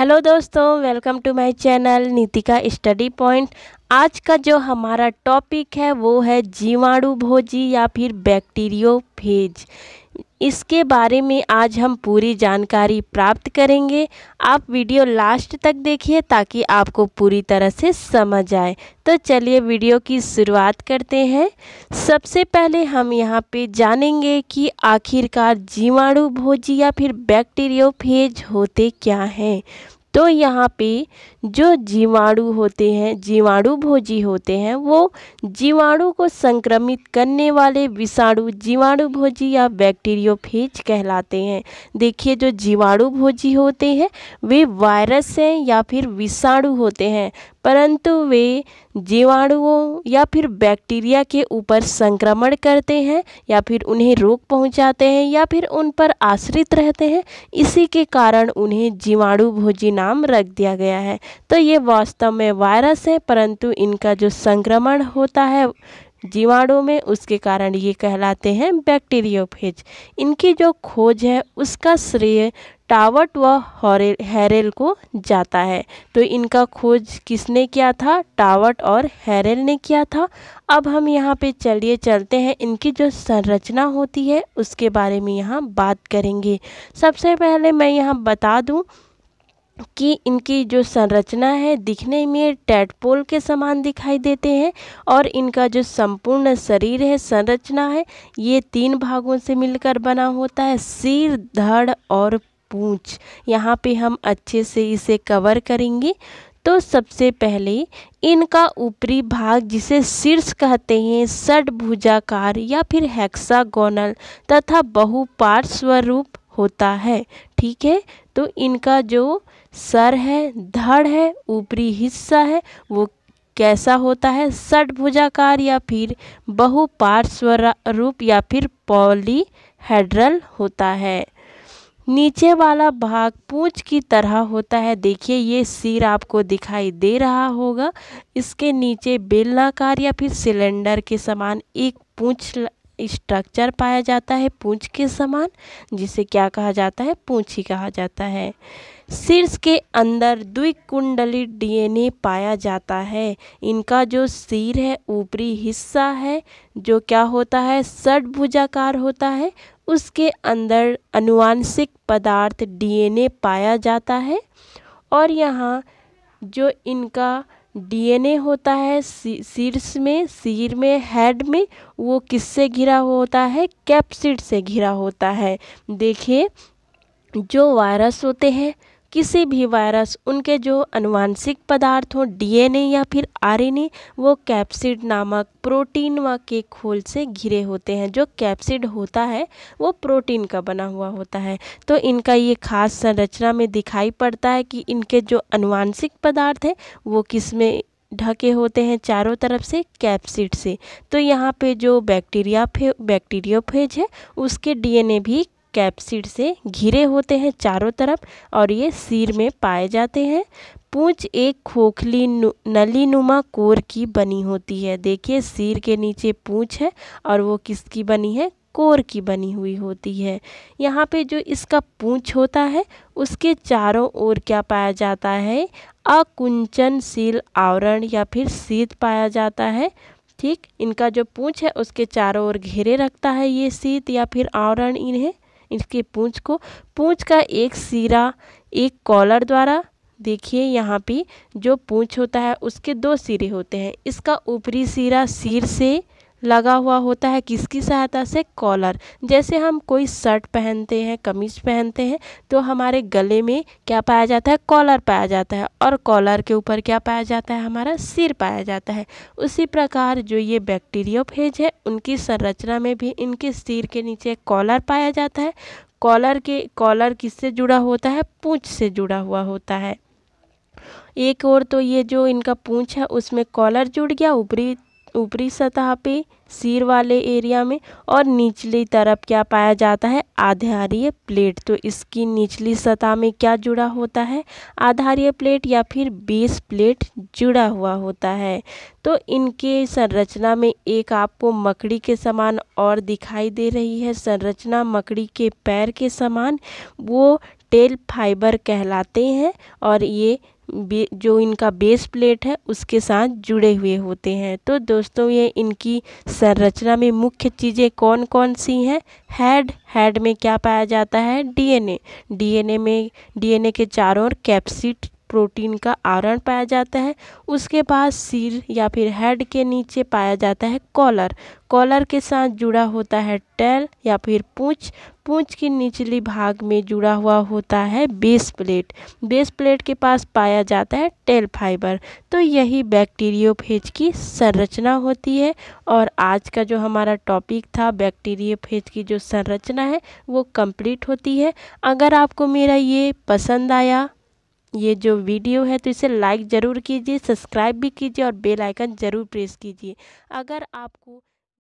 hello दोस्तों welcome to my channel Nitika study point आज का जो हमारा टॉपिक है वो है जीवाणु भोजी या फिर बैक्टीरियो फेज इसके बारे में आज हम पूरी जानकारी प्राप्त करेंगे आप वीडियो लास्ट तक देखिए ताकि आपको पूरी तरह से समझ आए तो चलिए वीडियो की शुरुआत करते हैं सबसे पहले हम यहाँ पे जानेंगे कि आखिरकार जीवाणु भोजी या फिर बैक्टीरियोफेज होते क्या हैं तो यहाँ पे जो जीवाणु होते हैं जीवाणु भोजी होते हैं वो जीवाणु को संक्रमित करने वाले विषाणु जीवाणु भोजी या बैक्टीरियोफेज कहलाते हैं देखिए जो जीवाणु भोजी होते हैं वे वायरस हैं या फिर विषाणु होते हैं परंतु वे जीवाणुओं या फिर बैक्टीरिया के ऊपर संक्रमण करते हैं या फिर उन्हें रोग पहुंचाते हैं या फिर उन पर आश्रित रहते हैं इसी के कारण उन्हें जीवाणु भोजी नाम रख दिया गया है तो ये वास्तव में वायरस है परंतु इनका जो संक्रमण होता है जीवाणु में उसके कारण ये कहलाते हैं बैक्टीरियोफेज इनकी जो खोज है उसका श्रेय टावट व हॉरेल हैरेल को जाता है तो इनका खोज किसने किया था टावट और हैरेल ने किया था अब हम यहाँ पे चलिए चलते हैं इनकी जो संरचना होती है उसके बारे में यहाँ बात करेंगे सबसे पहले मैं यहाँ बता दूँ कि इनकी जो संरचना है दिखने में टैटपोल के समान दिखाई देते हैं और इनका जो संपूर्ण शरीर है संरचना है ये तीन भागों से मिलकर बना होता है सिर धड़ और पूँछ यहाँ पे हम अच्छे से इसे कवर करेंगे तो सबसे पहले इनका ऊपरी भाग जिसे शीर्ष कहते हैं भुजाकार या फिर हेक्सागोनल तथा बहुपार्श्वरूप होता है ठीक है तो इनका जो सर है धड़ है ऊपरी हिस्सा है वो कैसा होता है षटभुजाकार या फिर बहुपार्श्व रूप या फिर पॉलीहेड्रल होता है नीचे वाला भाग पूंछ की तरह होता है देखिए ये सिर आपको दिखाई दे रहा होगा इसके नीचे बेलनाकार या फिर सिलेंडर के समान एक पूंछ स्ट्रक्चर पाया जाता है पूंछ के समान जिसे क्या कहा जाता है पूंछ ही कहा जाता है शीर्ष के अंदर द्विकुंडली डीएनए पाया जाता है इनका जो सिर है ऊपरी हिस्सा है जो क्या होता है षडभुजाकार होता है उसके अंदर अनुवांशिक पदार्थ डीएनए पाया जाता है और यहाँ जो इनका डीएनए होता है सीड्स में सीर में हेड में वो किससे घिरा होता है कैप्सिड से घिरा होता है देखिए जो वायरस होते हैं किसी भी वायरस उनके जो अनुवांशिक पदार्थ हों डीएनए या फिर आरएनए वो कैप्सिड नामक प्रोटीन व के खोल से घिरे होते हैं जो कैप्सिड होता है वो प्रोटीन का बना हुआ होता है तो इनका ये खास संरचना में दिखाई पड़ता है कि इनके जो अनुवांशिक पदार्थ हैं वो किस में ढके होते हैं चारों तरफ से कैप्सिड से तो यहाँ पे जो बैक्टीरिया फे बैक्टीरियोफेज है उसके डीएनए भी कैप्सिड से घिरे होते हैं चारों तरफ और ये सिर में पाए जाते हैं पूंछ एक खोखली नु, नलीनुमा कोर की बनी होती है देखिए सिर के नीचे पूंछ है और वो किसकी बनी है कोर की बनी हुई होती है यहाँ पे जो इसका पूंछ होता है उसके चारों ओर क्या पाया जाता है अकुंचनशील आवरण या फिर सीत पाया जाता है ठीक इनका जो पूंछ है उसके चारों ओर घेरे रखता है ये सीत या फिर आवरण इन्हें इसके पूंछ को पूंछ का एक सिरा एक कॉलर द्वारा देखिए यहाँ पे जो पूंछ होता है उसके दो सिरे होते हैं इसका ऊपरी सिरा सिर से लगा हुआ होता है किसकी सहायता से कॉलर जैसे हम कोई शर्ट पहनते हैं कमीज पहनते हैं तो हमारे गले में क्या पाया जाता है कॉलर पाया जाता है और कॉलर के ऊपर क्या पाया जाता है हमारा सिर पाया जाता है उसी प्रकार जो ये फेज है उनकी संरचना में भी इनके सिर के नीचे कॉलर पाया जाता है कॉलर के कॉलर किससे जुड़ा होता है पूँछ से जुड़ा हुआ होता है एक और तो ये जो इनका पूँछ है उसमें कॉलर जुड़ गया ऊपरी ऊपरी सतह पे सिर वाले एरिया में और निचली तरफ क्या पाया जाता है आधारीय प्लेट तो इसकी निचली सतह में क्या जुड़ा होता है आधारीय प्लेट या फिर बेस प्लेट जुड़ा हुआ होता है तो इनके संरचना में एक आपको मकड़ी के समान और दिखाई दे रही है संरचना मकड़ी के पैर के समान वो टेल फाइबर कहलाते हैं और ये बे जो इनका बेस प्लेट है उसके साथ जुड़े हुए होते हैं तो दोस्तों ये इनकी संरचना में मुख्य चीज़ें कौन कौन सी हैं हेड हेड में क्या पाया जाता है डीएनए डीएनए में डीएनए के चारों ओर कैप्सिड प्रोटीन का आवरण पाया जाता है उसके बाद सिर या फिर हेड के नीचे पाया जाता है कॉलर कॉलर के साथ जुड़ा होता है टेल या फिर पूंछ पूंछ के निचली भाग में जुड़ा हुआ होता है बेस प्लेट बेस प्लेट के पास पाया जाता है टेल फाइबर तो यही बैक्टीरियोफेज की संरचना होती है और आज का जो हमारा टॉपिक था बैक्टीरियोफेज की जो संरचना है वो कंप्लीट होती है अगर आपको मेरा ये पसंद आया ये जो वीडियो है तो इसे लाइक ज़रूर कीजिए सब्सक्राइब भी कीजिए और बेल आइकन ज़रूर प्रेस कीजिए अगर आपको